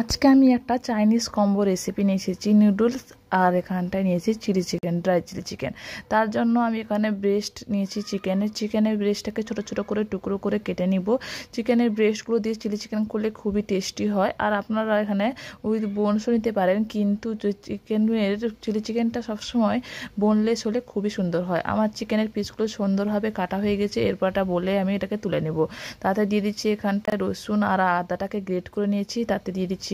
আজকে আমি একটা চাইনিজ কম্বো রেসিপি নিয়ে এসেছি নুডলস আর এখানটায় নিয়েছি chilli chicken dry chilli chicken তার জন্য আমি এখানে ব্রেস্ট নিয়েছি চিকেনের চিকেনের ব্রেস্টটাকে ছোট ছোট করে টুকরো করে কেটে নিব চিকেনের ব্রেস্টগুলো দিয়ে চিলি চিকেন করলে খুবই টেস্টি হয় আর আপনারা এখানে উইথ বোনসও নিতে পারেন কিন্তু চিকেনের চিলি চিকেনটা সবসময় বোনলেস হলে খুবই সুন্দর হয় আমার চিকেনের পিসগুলো সুন্দরভাবে কাটা হয়ে গেছে এরপরটা বলে আমি এটাকে তুলে নেব তাতে দিয়ে দিচ্ছি এখানটায় রসুন আর আদাটাকে গ্রেট করে নিয়েছি তাতে দিয়ে দিচ্ছি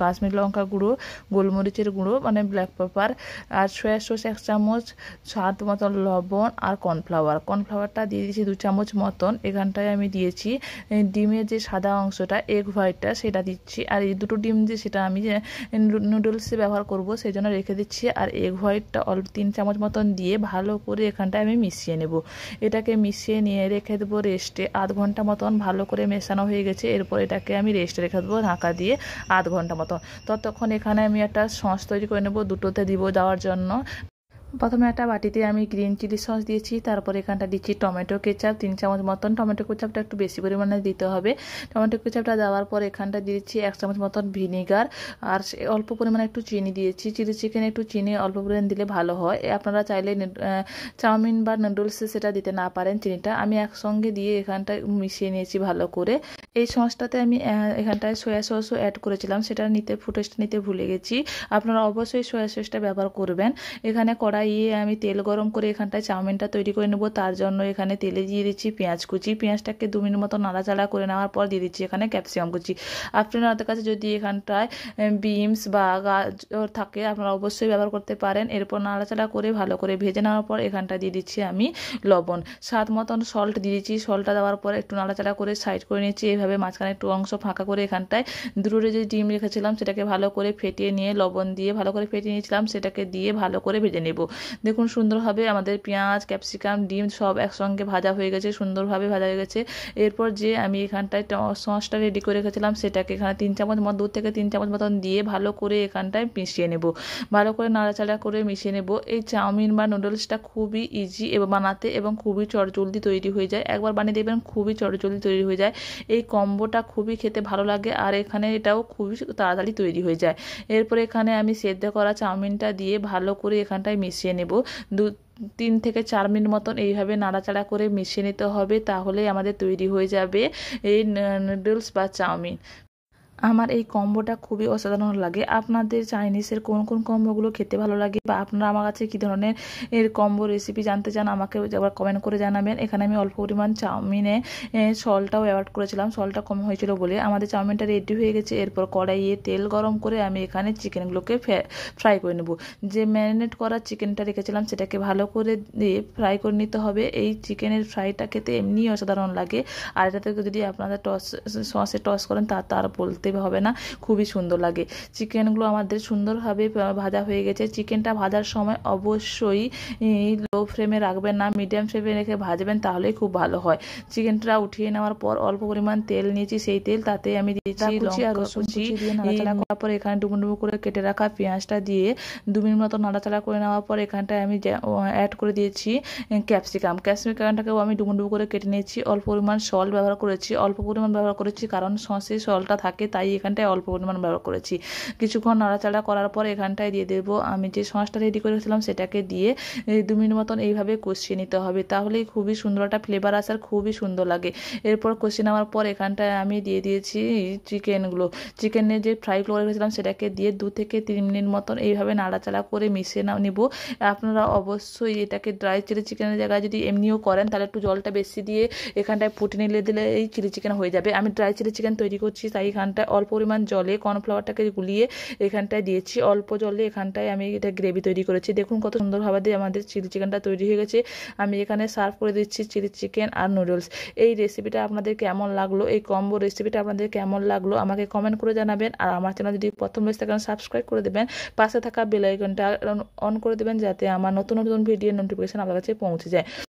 কাশ্মীর লঙ্কা গুঁড়ো গোলমরিচের গুঁড়ো মানে ব্ল্যাক পেপার আর সয়া সস এক চামচ স্বাদ মতন লবণ আর কর্নফ্লাওয়ার কর্নফ্লাওয়ারটা দিয়ে দিয়েছি দু চামচ মতন এখানটায় আমি দিয়েছি ডিমের যে সাদা অংশটা এগ হোয়াইটটা সেটা দিচ্ছি আর এই দুটো ডিম যে সেটা আমি নুডলসে ব্যবহার করব সেই জন্য রেখে দিচ্ছি আর এগ হোয়াইটটা অল্প তিন চামচ মতন দিয়ে ভালো করে এখানটায় আমি মিশিয়ে নেব এটাকে মিশিয়ে নিয়ে রেখে দেবো রেস্টে আধ ঘন্টা মতন ভালো করে মেশানো হয়ে গেছে এরপর এটাকে আমি রেস্টে রেখে দেবো ঢাকা দিয়ে আধ ঘন্টা মতন ততক্ষণ এখানে আমি একটা সস তৈরি করে নেবো দুটো টোটো দিব যাওয়ার জন্য প্রথমে একটা বাটিতে আমি গ্রিন চিলি সস দিয়েছি তারপর এখানটা দিচ্ছি টমেটো কেচাপ তিন চামচ মতন টমেটো কেচাপটা একটু বেশি পরিমাণে দিতে হবে টমেটো কেচাপটা দেওয়ার পর এখানটা দিয়েছি এক চামচ মতন ভিনিগার আর অল্প পরিমাণে একটু চিনি দিয়েছি চিলি চিকেনে একটু চিনি অল্প পরিমাণে দিলে ভালো হয় আপনারা চাইলে চাউমিন বা নুডলসে সেটা দিতে না পারেন চিনিটা আমি একসঙ্গে দিয়ে এখানটা মিশিয়ে নিয়েছি ভালো করে এই সসটাতে আমি এখানটায় সয়া সসও অ্যাড করেছিলাম সেটা নিতে ফুটেজটা নিতে ভুলে গেছি আপনারা অবশ্যই সয়া সসটা ব্যবহার করবেন এখানে কড়া কড়াইয়ে আমি তেল গরম করে এখানটায় চাউমিনটা তৈরি করে নেব তার জন্য এখানে তেলে দিয়ে দিচ্ছি পেঁয়াজ কুচি পেঁয়াজটাকে দু মিনিট মতো নাড়াচাড়া করে নেওয়ার পর দিয়ে দিচ্ছি এখানে ক্যাপসিকাম কুচি আপনাদের কাছে যদি এখানটায় বিনস বা গাজর থাকে আপনারা অবশ্যই ব্যবহার করতে পারেন এরপর নাড়াচাড়া করে ভালো করে ভেজে নেওয়ার পর এখানটা দিয়ে দিচ্ছি আমি লবণ স্বাদ মতন সল্ট দিয়ে দিচ্ছি সল্টটা দেওয়ার পর একটু নাড়াচাড়া করে সাইড করে নিয়েছি এভাবে মাঝখানে একটু অংশ ফাঁকা করে এখানটায় দূরে যে ডিম রেখেছিলাম সেটাকে ভালো করে ফেটিয়ে নিয়ে লবণ দিয়ে ভালো করে ফেটিয়ে নিয়েছিলাম সেটাকে দিয়ে ভালো করে ভেজে নেব দেখুন সুন্দরভাবে আমাদের পেঁয়াজ ক্যাপসিকাম ডিম সব একসঙ্গে ভাজা হয়ে গেছে সুন্দরভাবে ভাজা হয়ে গেছে এরপর যে আমি এখানটায় সসটা রেডি করে রেখেছিলাম সেটাকে এখানে তিন চামচ মতো দুধ থেকে তিন চামচ মতন দিয়ে ভালো করে এখানটায় মিশিয়ে নেব ভালো করে নাড়াচাড়া করে মিশিয়ে নেব এই চাউমিন বা নুডলসটা খুবই ইজি এবং বানাতে এবং খুবই চটজলদি তৈরি হয়ে যায় একবার বানিয়ে দেবেন খুবই চটজলদি তৈরি হয়ে যায় এই কম্বোটা খুবই খেতে ভালো লাগে আর এখানে এটাও খুবই তাড়াতাড়ি তৈরি হয়ে যায় এরপর এখানে আমি সেদ্ধ করা চাউমিনটা দিয়ে ভালো করে এখানটায় মিশিয়ে মিশিয়ে নেব দু তিন থেকে চার মিনিট মতন এইভাবে নাড়াচাড়া করে মিশিয়ে নিতে হবে তাহলে আমাদের তৈরি হয়ে যাবে এই নুডলস বা চাউমিন আমার এই কম্বোটা খুবই অসাধারণ লাগে আপনাদের চাইনিজের কোন কোন কম্বোগুলো খেতে ভালো লাগে বা আপনারা আমার কাছে কী ধরনের এর কম্বো রেসিপি জানতে চান আমাকে একবার কমেন্ট করে জানাবেন এখানে আমি অল্প পরিমাণ চাউমিনে সলটাও অ্যাভয়েড করেছিলাম সলটা কম হয়েছিল বলে আমাদের চাউমিনটা রেডি হয়ে গেছে এরপর কড়াইয়ে তেল গরম করে আমি এখানে চিকেনগুলোকে ফ্রাই করে নেব যে ম্যারিনেট করা চিকেনটা রেখেছিলাম সেটাকে ভালো করে দিয়ে ফ্রাই করে নিতে হবে এই চিকেনের ফ্রাইটা খেতে এমনি অসাধারণ লাগে আর এটাতে যদি আপনারা টস সসে টস করেন তা তার বলতে করতে হবে না খুবই সুন্দর লাগে চিকেনগুলো আমাদের সুন্দরভাবে ভাজা হয়ে গেছে চিকেনটা ভাজার সময় অবশ্যই লো ফ্লেমে রাখবেন না মিডিয়াম ফ্লেমে রেখে ভাজবেন তাহলেই খুব ভালো হয় চিকেনটা উঠিয়ে নেওয়ার পর অল্প পরিমাণ তেল নিয়েছি সেই তেল তাতে আমি দিয়েছি করার পর এখানে ডুমুডুমু করে কেটে রাখা পেঁয়াজটা দিয়ে দু মিনিট মতো নাড়াচাড়া করে নেওয়ার পর এখানটায় আমি অ্যাড করে দিয়েছি ক্যাপসিকাম ক্যাপসিকামটাকেও আমি ডুমুডুমু করে কেটে নিয়েছি অল্প পরিমাণ সল্ট ব্যবহার করেছি অল্প পরিমাণ ব্যবহার করেছি কারণ সসে সল্টটা থাকে তাই এখানটায় অল্প পরিমাণ ব্যবহার করেছি কিছুক্ষণ নাড়াচাড়া করার পর এখানটায় দিয়ে দেবো আমি যে সসটা রেডি করেছিলাম সেটাকে দিয়ে দু মিনিট মতন এইভাবে কষিয়ে নিতে হবে তাহলেই খুবই সুন্দর একটা ফ্লেভার আসার খুবই সুন্দর লাগে এরপর কষিয়ে নেওয়ার পর এখানটায় আমি দিয়ে দিয়েছি চিকেনগুলো চিকেনের যে ফ্রাইগুলো রেখেছিলাম সেটাকে দিয়ে দু থেকে তিন মিনিট মতন এইভাবে নাড়াচাড়া করে মিশিয়ে না নেব আপনারা অবশ্যই এটাকে ড্রাই চিলি চিকেনের জায়গায় যদি এমনিও করেন তাহলে একটু জলটা বেশি দিয়ে এখানটায় ফুটিয়ে নিলে দিলে এই চিলি চিকেন হয়ে যাবে আমি ড্রাই চিলি চিকেন তৈরি করছি তাই এখানটায় অল্প পরিমাণ জলে কর্নফ্লাওয়ারটাকে গুলিয়ে এখানটায় দিয়েছি অল্প জলে এখানটায় আমি এটা গ্রেভি তৈরি করেছি দেখুন কত সুন্দরভাবে আমাদের চিলি চিকেনটা তৈরি হয়ে গেছে আমি এখানে সার্ভ করে দিচ্ছি চিলি চিকেন আর নুডলস এই রেসিপিটা আপনাদের কেমন লাগলো এই কম্বো রেসিপিটা আপনাদের কেমন লাগলো আমাকে কমেন্ট করে জানাবেন আর আমার চ্যানেল যদি প্রথম রেসিপি থাকেন সাবস্ক্রাইব করে দেবেন পাশে থাকা বেলাইকনটা অন করে দেবেন যাতে আমার নতুন নতুন ভিডিও নোটিফিকেশান আপনার কাছে পৌঁছে যায়